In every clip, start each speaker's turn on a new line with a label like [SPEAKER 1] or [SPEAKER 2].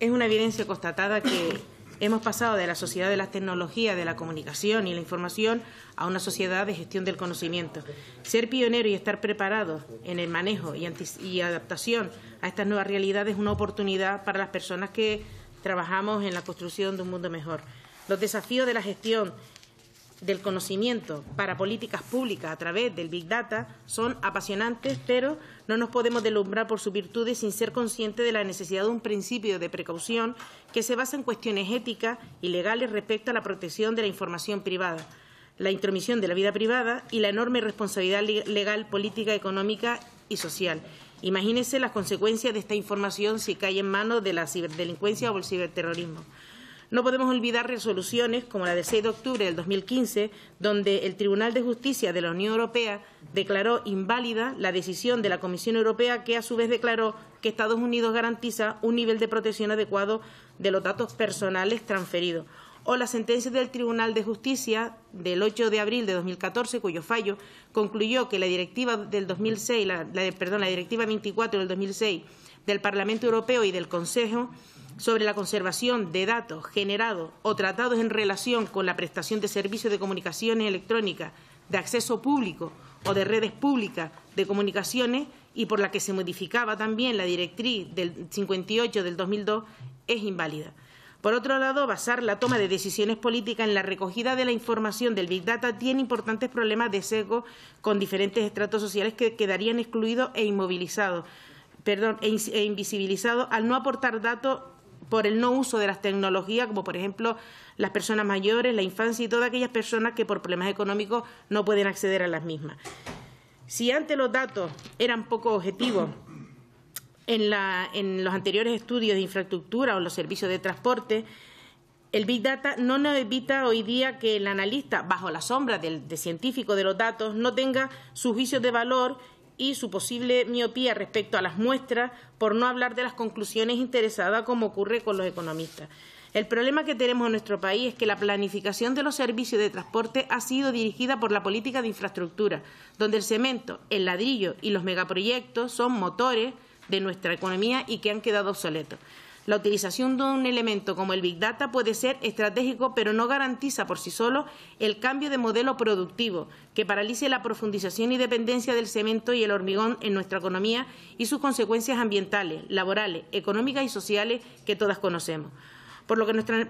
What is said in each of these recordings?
[SPEAKER 1] es una evidencia constatada que hemos pasado de la sociedad de las tecnologías, de la comunicación y la información a una sociedad de gestión del conocimiento. Ser pionero y estar preparados en el manejo y, y adaptación a estas nuevas realidades es una oportunidad para las personas que trabajamos en la construcción de un mundo mejor. Los desafíos de la gestión del conocimiento para políticas públicas a través del Big Data son apasionantes, pero no nos podemos delumbrar por sus virtudes sin ser conscientes de la necesidad de un principio de precaución que se basa en cuestiones éticas y legales respecto a la protección de la información privada, la intromisión de la vida privada y la enorme responsabilidad legal, política, económica y social. Imagínense las consecuencias de esta información si cae en manos de la ciberdelincuencia o el ciberterrorismo. No podemos olvidar resoluciones como la de 6 de octubre del 2015, donde el Tribunal de Justicia de la Unión Europea declaró inválida la decisión de la Comisión Europea, que a su vez declaró que Estados Unidos garantiza un nivel de protección adecuado de los datos personales transferidos o la sentencia del Tribunal de Justicia del 8 de abril de 2014, cuyo fallo concluyó que la directiva del 2006, la, la, la directiva 24 del 2006 del Parlamento Europeo y del Consejo sobre la conservación de datos generados o tratados en relación con la prestación de servicios de comunicaciones electrónicas de acceso público o de redes públicas de comunicaciones y por la que se modificaba también la directriz del 58 del 2002 es inválida. Por otro lado, basar la toma de decisiones políticas en la recogida de la información del Big Data tiene importantes problemas de sesgo con diferentes estratos sociales que quedarían excluidos e inmovilizados, perdón, e, e invisibilizados al no aportar datos por el no uso de las tecnologías, como por ejemplo las personas mayores, la infancia y todas aquellas personas que por problemas económicos no pueden acceder a las mismas. Si antes los datos eran poco objetivos en, los anteriores estudios de infraestructura o los servicios de transporte, el Big Data no nos evita hoy día que el analista, bajo la sombra del, científico de los datos, no tenga sus juicios de valor y su posible miopía respecto a las muestras, por no hablar de las conclusiones interesadas como ocurre con los economistas. El problema que tenemos en nuestro país es que la planificación de los servicios de transporte ha sido dirigida por la política de infraestructura, donde el cemento, el ladrillo y los megaproyectos son motores de nuestra economía y que han quedado obsoletos. La utilización de un elemento como el Big Data puede ser estratégico, pero no garantiza por sí solo el cambio de modelo productivo, que paralice la profundización y dependencia del cemento y el hormigón en nuestra economía y sus consecuencias ambientales, laborales, económicas y sociales que todas conocemos. Por lo que nuestra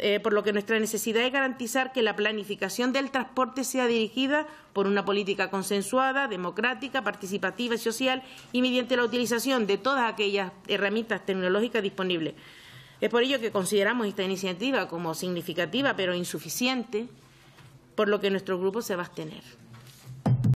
[SPEAKER 1] eh, por, lo que nuestra necesidad es garantizar que la planificación del transporte sea dirigida por una política consensuada, democrática, participativa y social y mediante la utilización de todas aquellas herramientas tecnológicas disponibles. Es por ello que consideramos esta iniciativa como significativa pero insuficiente, por lo que nuestro grupo se va a abstener.